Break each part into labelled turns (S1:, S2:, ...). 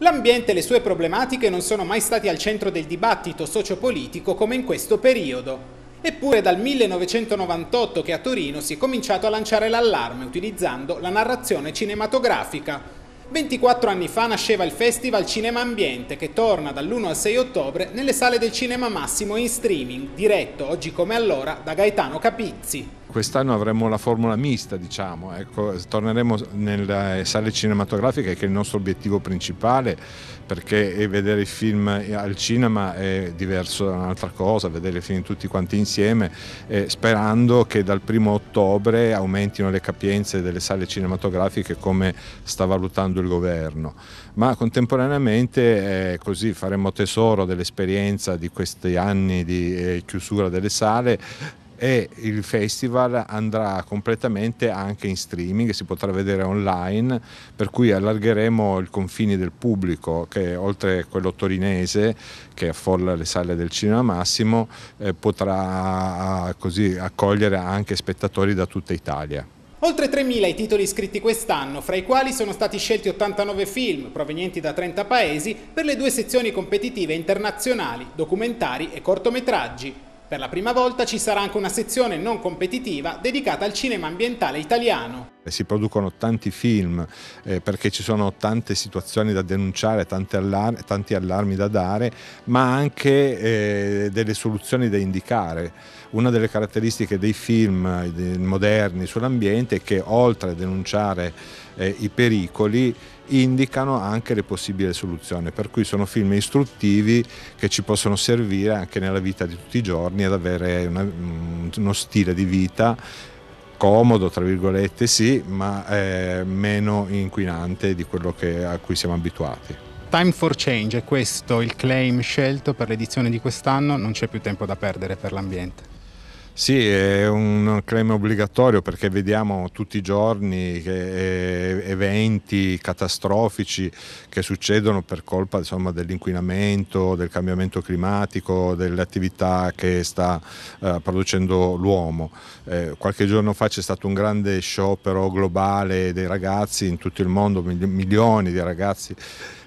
S1: L'ambiente e le sue problematiche non sono mai stati al centro del dibattito sociopolitico come in questo periodo. Eppure dal 1998 che a Torino si è cominciato a lanciare l'allarme utilizzando la narrazione cinematografica. 24 anni fa nasceva il Festival Cinema Ambiente che torna dall'1 al 6 ottobre nelle sale del Cinema Massimo in streaming, diretto oggi come allora da Gaetano Capizzi
S2: quest'anno avremo la formula mista, diciamo, ecco, torneremo nelle eh, sale cinematografiche che è il nostro obiettivo principale perché vedere i film al cinema è diverso da un'altra cosa, vedere i film tutti quanti insieme, eh, sperando che dal primo ottobre aumentino le capienze delle sale cinematografiche come sta valutando il governo. Ma contemporaneamente eh, così faremo tesoro dell'esperienza di questi anni di eh, chiusura delle sale e il festival andrà completamente anche in streaming, si potrà vedere online, per cui allargheremo i confini del pubblico che oltre a quello torinese che affolla le sale del Cinema Massimo eh, potrà così accogliere anche spettatori da tutta Italia.
S1: Oltre 3.000 i titoli iscritti quest'anno, fra i quali sono stati scelti 89 film provenienti da 30 paesi per le due sezioni competitive internazionali, documentari e cortometraggi. Per la prima volta ci sarà anche una sezione non competitiva dedicata al cinema ambientale italiano.
S2: Si producono tanti film eh, perché ci sono tante situazioni da denunciare, tanti, allar tanti allarmi da dare, ma anche eh, delle soluzioni da indicare. Una delle caratteristiche dei film eh, moderni sull'ambiente è che oltre a denunciare eh, i pericoli, indicano anche le possibili soluzioni, per cui sono film istruttivi che ci possono servire anche nella vita di tutti i giorni ad avere una, mm, uno stile di vita comodo, tra virgolette sì, ma eh, meno inquinante di quello che, a cui siamo abituati.
S1: Time for Change è questo il claim scelto per l'edizione di quest'anno, non c'è più tempo da perdere per l'ambiente.
S2: Sì, è un claim obbligatorio perché vediamo tutti i giorni eh, eventi catastrofici che succedono per colpa dell'inquinamento, del cambiamento climatico, delle attività che sta eh, producendo l'uomo. Eh, qualche giorno fa c'è stato un grande sciopero globale dei ragazzi in tutto il mondo, milioni di ragazzi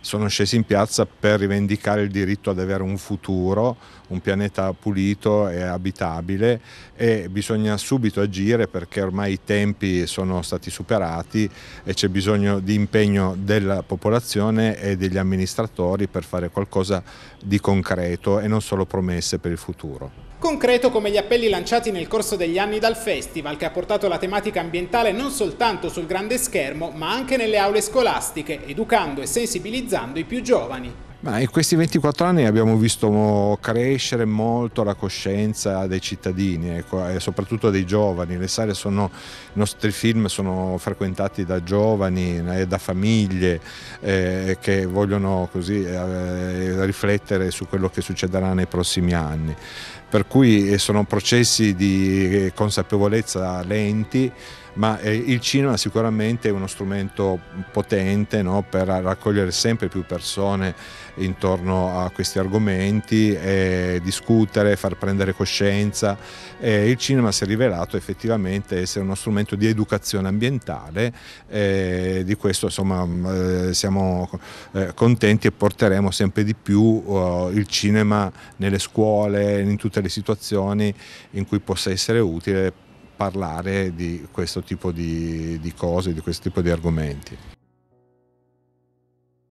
S2: sono scesi in piazza per rivendicare il diritto ad avere un futuro, un pianeta pulito e abitabile e bisogna subito agire perché ormai i tempi sono stati superati e c'è bisogno di impegno della popolazione e degli amministratori per fare qualcosa di concreto e non solo promesse per il futuro.
S1: Concreto come gli appelli lanciati nel corso degli anni dal festival che ha portato la tematica ambientale non soltanto sul grande schermo ma anche nelle aule scolastiche, educando e sensibilizzando i più giovani.
S2: Ma in questi 24 anni abbiamo visto crescere molto la coscienza dei cittadini ecco, e soprattutto dei giovani. Sono, I nostri film sono frequentati da giovani e eh, da famiglie eh, che vogliono così, eh, riflettere su quello che succederà nei prossimi anni. Per cui eh, sono processi di eh, consapevolezza lenti ma eh, il cinema sicuramente è uno strumento potente no, per raccogliere sempre più persone intorno a questi argomenti, eh, discutere, far prendere coscienza. Eh, il cinema si è rivelato effettivamente essere uno strumento di educazione ambientale, e di questo insomma, mm, eh, siamo eh, contenti e porteremo sempre di più eh, il cinema nelle scuole, in tutte le situazioni in cui possa essere utile parlare di questo tipo di, di cose, di questo tipo di argomenti.